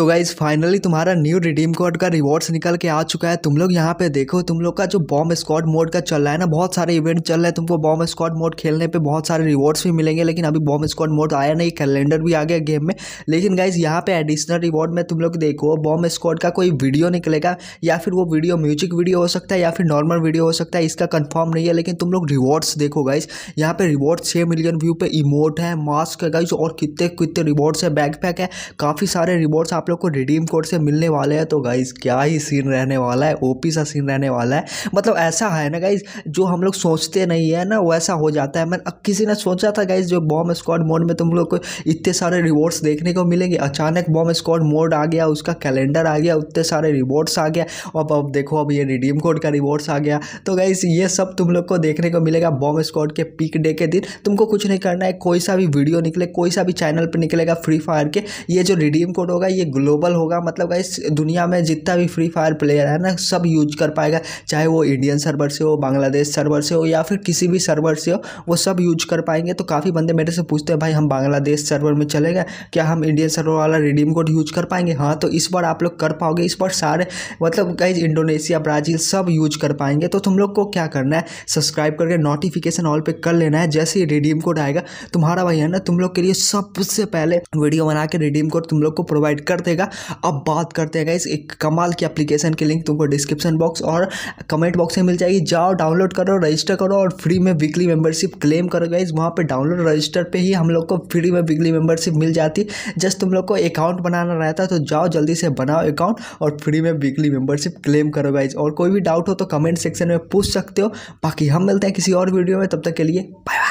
तो guys finally तुम्हारा new redeem code का रिवॉर्ड्स निकल के आ चुका है तुम लोग यहाँ पे देखो तुम लोग का जो बॉम्ब स्क्वाड मोड का चल रहा है ना बहुत सारे इवेंट चल रहे हैं तुमको बॉम्ब स्क्वाड मोड खेलने पे बहुत सारे रिवॉर्ड्स भी मिलेंगे लेकिन अभी बॉम्ब स्क्वाड मोड आया नहीं कैलेंडर भी आ गया गेम में लेकिन गाइज यहाँ पे एडिशनल रिवॉर्ड में तुम लोग देखो बॉम्ब स्क्वाड का कोई वीडियो निकलेगा या फिर वो वीडियो म्यूजिक वीडियो हो सकता है या फिर नॉर्मल वीडियो हो सकता है इसका कन्फर्म नहीं है लेकिन तुम लोग रिवॉर्ड्स देखो गाइज यहाँ पे रिवॉर्ड छः मिलियन व्यू पे इमोट है मास्क है गाइज और कितने कितने रिवॉर्ड्स है बैग पैक है काफ़ी सारे रिवॉर्ड्स आप लोग को रिडीम कोड से मिलने वाले हैं तो गाइज़ क्या ही सीन रहने वाला है ओपी सा सीन रहने वाला है मतलब ऐसा है ना गाइज़ जो हम लोग सोचते नहीं है ना वैसा हो जाता है मैं किसी ने सोचा था गाइज़ जो बॉम्ब स्क्वाड मोड में तुम लोग को इतने सारे रिवॉर्ड्स देखने को मिलेंगे अचानक बॉम्ब स्क्वाड मोड आ गया उसका कैलेंडर आ गया उतने सारे रिवॉर्ड्स आ गया अब अब देखो अब ये रिडीम कोड का रिवॉर्ड्स आ गया तो गाइज़ ये सब तुम लोग को देखने को मिलेगा बॉम्ब स्क्वाड के पिक डे के दिन तुमको कुछ नहीं करना है कोई सा भी वीडियो निकले कोई सा भी चैनल पर निकलेगा फ्री फायर के ये जो रिडीम कोड होगा ये ग्लोबल होगा मतलब इस दुनिया में जितना भी फ्री फायर प्लेयर है ना सब यूज कर पाएगा चाहे वो इंडियन सर्वर से हो बांग्लादेश सर्वर से हो या फिर किसी भी सर्वर से हो वो सब यूज कर पाएंगे तो काफ़ी बंदे मेरे से पूछते हैं भाई हम बांग्लादेश सर्वर में चले गए क्या हम इंडियन सर्वर वाला रिडीम कोड यूज कर पाएंगे हाँ तो इस बार आप लोग कर पाओगे इस बार सारे मतलब कहीं इंडोनेशिया ब्राज़ील सब यूज कर पाएंगे तो तुम लोग को क्या करना है सब्सक्राइब करके नोटिफिकेशन ऑल पे कर लेना है जैसे ही रिडीम कोड आएगा तुम्हारा भाई है ना तुम लोग के लिए सबसे पहले वीडियो बना के रिडीम कोड तुम लोग को प्रोवाइड कर कर देगा अब बात करते हैं गाइस एक कमाल की एप्लीकेशन की लिंक तुमको डिस्क्रिप्शन बॉक्स और कमेंट बॉक्स में मिल जाएगी जाओ डाउनलोड करो रजिस्टर करो और फ्री में वीकली मेंबरशिप क्लेम करो गाइज वहाँ पर डाउनलोड रजिस्टर पर ही हम लोग को फ्री में वीकली मेंबरशिप मिल जाती जस्ट तुम लोग को अकाउंट बनाना रहता तो जाओ जल्दी से बनाओ अकाउंट और फ्री में वीकली मेंबरशिप क्लेम करो गाइज और कोई भी डाउट हो तो कमेंट सेक्शन में पूछ सकते हो बाकी हम मिलते हैं किसी और वीडियो में तब तक के लिए बाय बाय